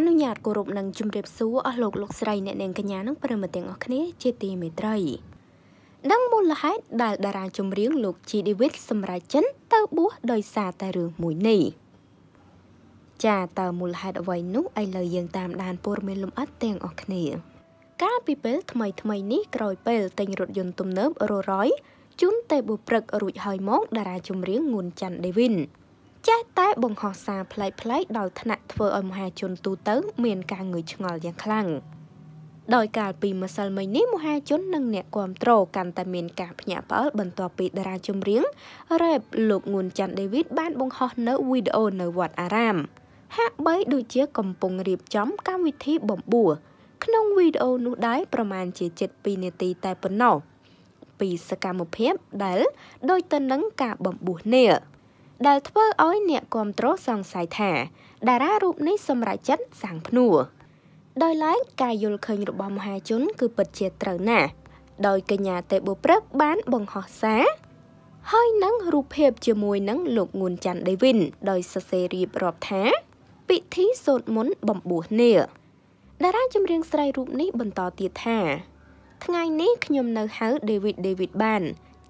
អនុញ្ញាតគោរពនិងជំរាបសួរអស់លោកលោកស្រីអ្នកនាងកញ្ញានិងប្រិមត្តទាំងអស់គ្នា ជាទីមេត្រី ដឹងមូលហេតុដែល តារាចម្រៀង លោកជីឌីវិតសម្រាប់ចិនទៅបួសដោយសារតែរឿងមួយនេះចាតើមូលហេតុអ្វីនោះឥឡូវយើងតាមដានព័ត៌មានលម្អិតទាំងអស់គ្នាកាលពីពេលថ្មីថ្មីនេះក្រោយពេលទិញរថយន្តទំនើប Rolls Royce ជូនទេបុព្រឹករួចហើយមកតារាចម្រៀងងួនច័ន្ទដេវិនចេះតែបង្ហោះសារប្លែកៗដោយថ្នាក់ធ្វើឲ្យមហាជនទូទៅមានការងឿយឆ្ងល់យ៉ាងខ្លាំងដោយកាលពីម្សិលមិញនេះមហាជននិងអ្នកគាំទ្រកាន់តែមានការភ្ញាក់ផ្អើលបន្ទាប់ពីតារាចម្រៀងរ៉េបលោកងួនច័ន្ទដេវីតបានបង្ហោះនៅវីដេអូនៅវត្តអារាមហាក់បីដូចជាកំពុងរៀបចំកម្មវិធីបំបួរក្នុងវីដេអូនោះដែរប្រមាណជា7នាទីតែប៉ុណ្ណោះពីសកម្មភាពដែលដោយទៅនឹងការបំបួសនេះដែលធ្វើឲ្យអ្នកគ្រប់គ្រងសង្ស័យថាតារារូបនេះសម្រេចចិត្តសាងភ្នួរដោយឡែកការយល់ឃើញរបស់មហាជនគឺពិតជាត្រូវណាស់ដោយកញ្ញាទេបុព្រឹកបានបង្ហោះសារហើយនឹងរូបភាពជាមួយនឹងលោកងួនច័ន្ទដេវិនដោយសរសេររៀបរាប់ថាពិធីសូត្រមន្តបំពោះនាគតារាចម្រៀងស្រីរូបនេះបន្តទៀតថា ថ្ងៃនេះខ្ញុំនៅហៅ David David បាន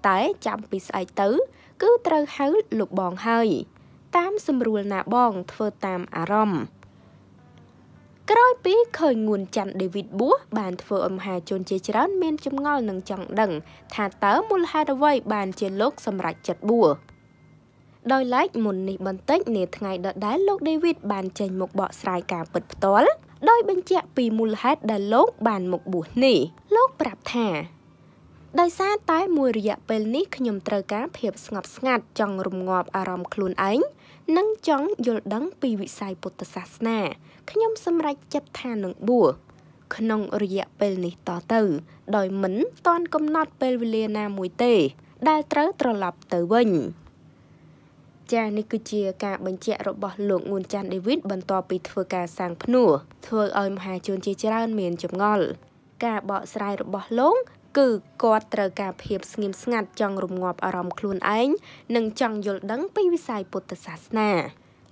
តែចាំពីស្អែកទៅគឺត្រូវហៅលោកបងហើយតាមសម្រួលណាបង ធ្វើតាមអារម្មណ៍ក្រោយពីឃើញងួនច័ន្ទដេវីតប៊ូសបានធ្វើឲ្យមហាជនជាច្រើនមានចម្ងល់និងចង់ដឹង ថាតើមូលហេតុអ្វីបានជាលោកសម្រេចចិត្តបួសដោយឡែកមុននេះបន្តិចនាថ្ងៃដដែលលោកដេវីតបានចេញមកបកស្រាយការពិតផ្ទាល់ដោយបញ្ជាក់ពីមូលហេតុដែលលោកបានមកបួសនេះលោកប្រាប់ថាដោយសារតែមួយរយៈពេលនេះខ្ញុំត្រូវការភាពស្ងប់ស្ងាត់ចង់រំងាប់អារម្មណ៍ខ្លួនឯងនិងចង់យល់ដឹងពីវិស័យពុទ្ធសាសនាខ្ញុំសម្រេចចិត្តថានឹងបួសក្នុងរយៈពេលនេះតទៅដោយមិនតាន់កំណត់ពេលវេលាណាមួយទេ ដែលត្រូវត្រឡប់ទៅវិញ ចានេះគឺជាការបញ្ជាក់របស់លោកងួនច័ន្ទដេវីតបន្ទាប់ពីធ្វើការសាងភ្នួរធ្វើឲ្យមហាជនជាច្រើនមានចម្ងល់ការបកស្រាយរបស់លោកគឺគាត់ត្រូវការភាពស្ងៀមស្ងាត់ចង់រំងាប់អារម្មណ៍ខ្លួនឯងនិងចង់យល់ដឹងពីវិស័យពុទ្ធសាសនា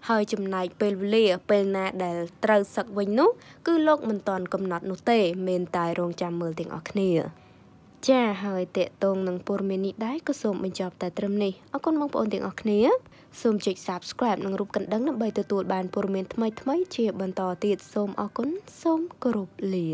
ហើយចំណែកពេលវេលាពេលណាដែលត្រូវសឹកវិញនោះ គឺលោកមិនទាន់កំណត់នោះទេមានតែរងចាំមើលទាំងអស់គ្នាចាហើយតេតងនឹងព័ត៌មាននេះដែរក៏សូមបញ្ចប់តែត្រឹមនេះអរគុណបងប្អូនទាំងអស់គ្នាសូមចុច Subscribe និងរូបកណ្ដឹងដើម្បីទទួលបានព័ត៌មានថ្មីៗជាបន្តទៀតសូមអរគុណសូមគោរពលា